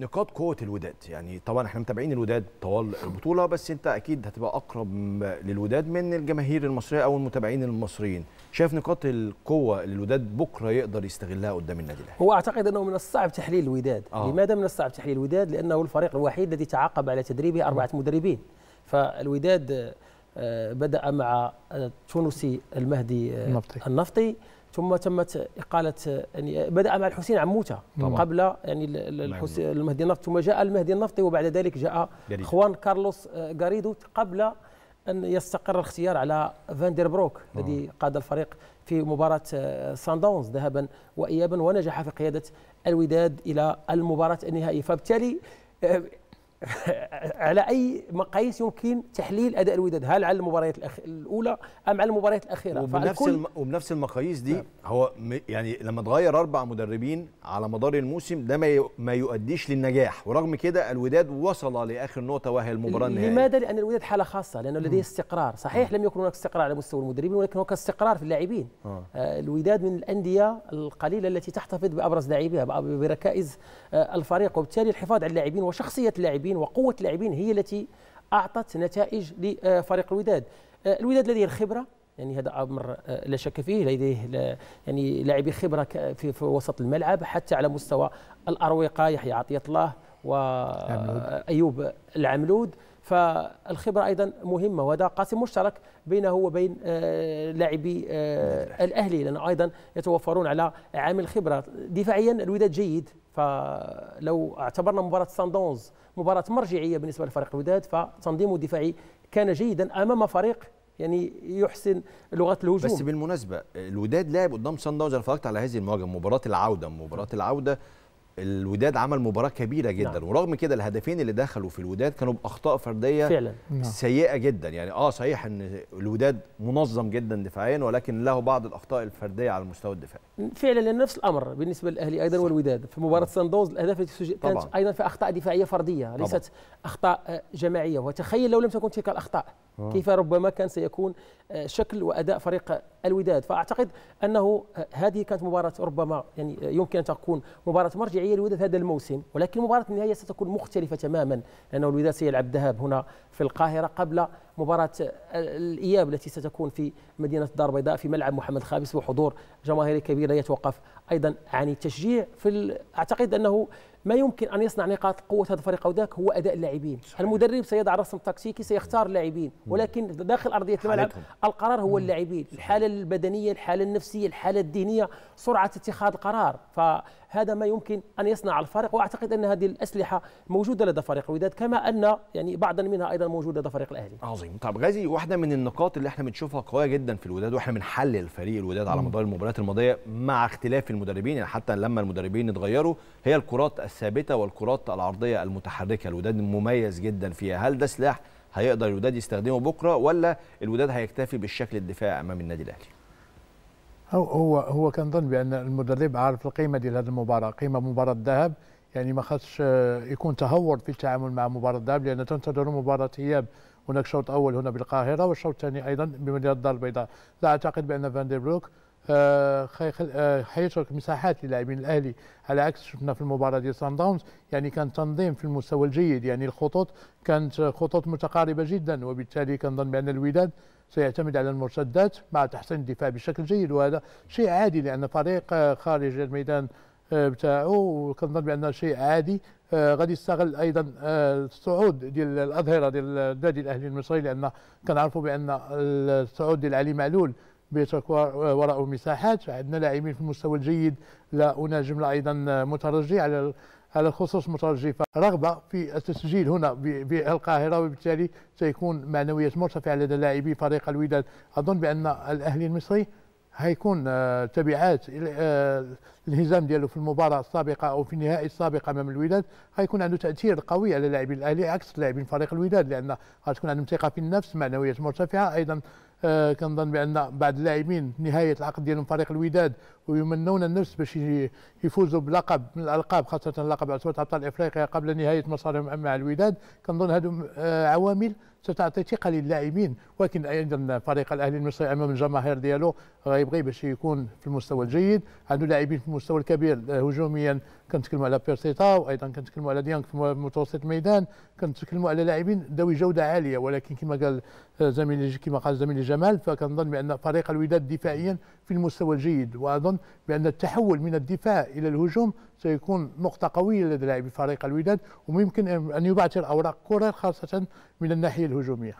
نقاط قوه الوداد يعني طبعا احنا متابعين الوداد طوال البطوله بس انت اكيد هتبقى اقرب للوداد من الجماهير المصريه او المتابعين المصريين شايف نقاط القوه اللي الوداد بكره يقدر يستغلها قدام النادي الاهلي هو اعتقد انه من الصعب تحليل الوداد آه. لماذا من الصعب تحليل الوداد لانه الفريق الوحيد الذي تعاقب على تدريبه اربعه مدربين فالوداد آه، بدا مع التونسي آه، المهدي آه، النفطي, النفطي ثم تمت اقاله يعني بدا مع الحسين عموته طبعا. قبل يعني المهدي النفط ثم جاء المهدي النفطي وبعد ذلك جاء جريد. خوان كارلوس آه، غاريدو قبل ان يستقر الاختيار على فاندر بروك الذي قاد الفريق في مباراه آه، ساندونز ذهبا وايابا ونجح في قياده الوداد الى المباراه النهائيه فبالتالي آه، على اي مقاييس يمكن تحليل اداء الوداد هل على المباريات الاولى ام على المباريات الاخيره وبنفس الم... وبنفس المقاييس دي نعم. هو م... يعني لما تغير اربع مدربين على مدار الموسم ده ما, ي... ما يؤديش للنجاح ورغم كده الوداد وصل لاخر نقطه وهي المباراه النهائيه لماذا لان الوداد حاله خاصه لانه لديه استقرار صحيح م. لم يكن هناك استقرار على مستوى المدربين ولكن هناك استقرار في اللاعبين آه, آه، الوداد من الانديه القليله التي تحتفظ بابرز لاعبيها بركائز آه الفريق وبالتالي الحفاظ على اللاعبين وشخصيه اللاعبين اللاعبين وقوه اللاعبين هي التي اعطت نتائج لفريق الوداد آه، الوداد لديه الخبره يعني هذا امر آه، لا شك فيه لديه يعني لاعبي خبره في, في وسط الملعب حتى على مستوى الاروقه يحيى عطيه الله وايوب آه، العملود فالخبره ايضا مهمه وهذا قاسم مشترك بينه وبين آه، لاعبي آه، الاهلي لانه ايضا يتوفرون على عامل خبره دفاعيا الوداد جيد فلو اعتبرنا مباراه ساندونز مباراه مرجعيه بالنسبه لفريق الوداد فتنظيمه الدفاعي كان جيدا امام فريق يعني يحسن لغه الهجوم بس بالمناسبه الوداد لعب قدام سان داونز انا على هذه المواجهه مباراه العوده مباراه العوده الوداد عمل مباراه كبيره جدا نعم. ورغم كده الهدفين اللي دخلوا في الوداد كانوا باخطاء فرديه فعلا نعم. سيئه جدا يعني اه صحيح ان الوداد منظم جدا دفاعيا ولكن له بعض الاخطاء الفرديه على المستوى الدفاعي فعلا لان نفس الامر بالنسبه للاهلي ايضا صح. والوداد في مباراه نعم. سان الاهداف سجلت كانت ايضا في اخطاء دفاعيه فرديه ليست طبعا. اخطاء جماعيه وتخيل لو لم تكن تلك الاخطاء آه. كيف ربما كان سيكون آه، شكل واداء فريق الوداد فاعتقد انه آه، هذه كانت مباراه ربما يعني يمكن ان تكون مباراه مرجعيه للوداد هذا الموسم ولكن مباراه النهائيه ستكون مختلفه تماما لانه الوداد سيلعب ذهاب هنا في القاهره قبل مباراة الإياب التي ستكون في مدينة الدار البيضاء في ملعب محمد الخامس وحضور جماهيري كبير لا يتوقف أيضا عن التشجيع في أعتقد أنه ما يمكن أن يصنع نقاط قوة هذا الفريق أو ذاك هو أداء اللاعبين المدرب سيضع رسم تكتيكي سيختار اللاعبين ولكن داخل أرضية الملعب القرار هو اللاعبين الحالة البدنية الحالة النفسية الحالة الذهنية سرعة اتخاذ القرار فهذا ما يمكن أن يصنع الفريق وأعتقد أن هذه الأسلحة موجودة لدى فريق الوداد كما أن يعني بعضا منها أيضا موجود لدى فريق الأهلي عظيم عليهم طيب، طب غازي واحده من النقاط اللي احنا بنشوفها قويه جدا في الوداد واحنا بنحلل فريق الوداد على مدار المباريات الماضيه مع اختلاف المدربين يعني حتى لما المدربين اتغيروا هي الكرات الثابته والكرات العرضيه المتحركه الوداد مميز جدا فيها هل ده سلاح هيقدر الوداد يستخدمه بكره ولا الوداد هيكتفي بالشكل الدفاعي امام النادي الاهلي هو هو هو كان ظن بان المدرب عارف القيمه ديال هذه المباراه قيمه مباراه الذهب يعني ما خصش يكون تهور في التعامل مع مباراه الذهب لان تنتظر مباراه اياب هناك شوط اول هنا بالقاهره والشوط الثاني ايضا بمدينه الدار البيضاء لا اعتقد بان فان دي بروك آه، آه، حيترك مساحات للاعبين الاهلي على عكس شفنا في المباراه ديال سان داونز يعني كان تنظيم في المستوى الجيد يعني الخطوط كانت خطوط متقاربه جدا وبالتالي كنظن بان الوداد سيعتمد على المرتدات مع تحسين الدفاع بشكل جيد وهذا شيء عادي لان فريق آه، خارج الميدان آه، بتاعه وكنظن بان شيء عادي غادي آه، يستغل ايضا آه، الصعود ديال الاظهره ديال النادي الاهلي المصري لان كنعرفوا بان الصعود ديال علي معلول بيترك وراءه مساحات عندنا لاعبين في المستوى الجيد لا وناجم لا ايضا مترجي على على الخصوص مترجي فرغبه في التسجيل هنا بالقاهره وبالتالي سيكون معنويات مرتفعه لدى لاعبي فريق الوداد اظن بان الاهلي المصري هيكون آه، تبعات الانهزام آه، ديالو في المباراه السابقه او في النهائي السابق امام الوداد غيكون عنده تاثير قوي على لاعبي الاهلي عكس لاعبين فريق الوداد لان غتكون عندهم ثقه في النفس معنويات مرتفعه ايضا آه كنظن بان بعض اللاعبين نهايه العقد ديالهم فريق الوداد ويمنون النفس باش يفوزوا بلقب من الالقاب خاصه لقب عصبه ابطال افريقيا قبل نهايه مسارهم مع الوداد كنظن هذو آه عوامل ستعطي ثقه للاعبين ولكن ايضا فريق الاهلي المصري امام الجماهير ديالو غيبغي باش يكون في المستوى الجيد عنده لاعبين في المستوى الكبير آه، هجوميا كنتكلموا على بيرسيتا وايضا كنتكلموا على ديانك في متوسط الميدان كنتكلموا على لاعبين ذوي جوده عاليه ولكن كما قال زميلي كما قال زميلي جمال فكنظن بان فريق الوداد دفاعيا في المستوى الجيد واظن بان التحول من الدفاع الى الهجوم سيكون نقطه قويه لدى لاعبي فريق الوداد ويمكن ان يبعثر اوراق كره خاصه من الناحيه الهجوميه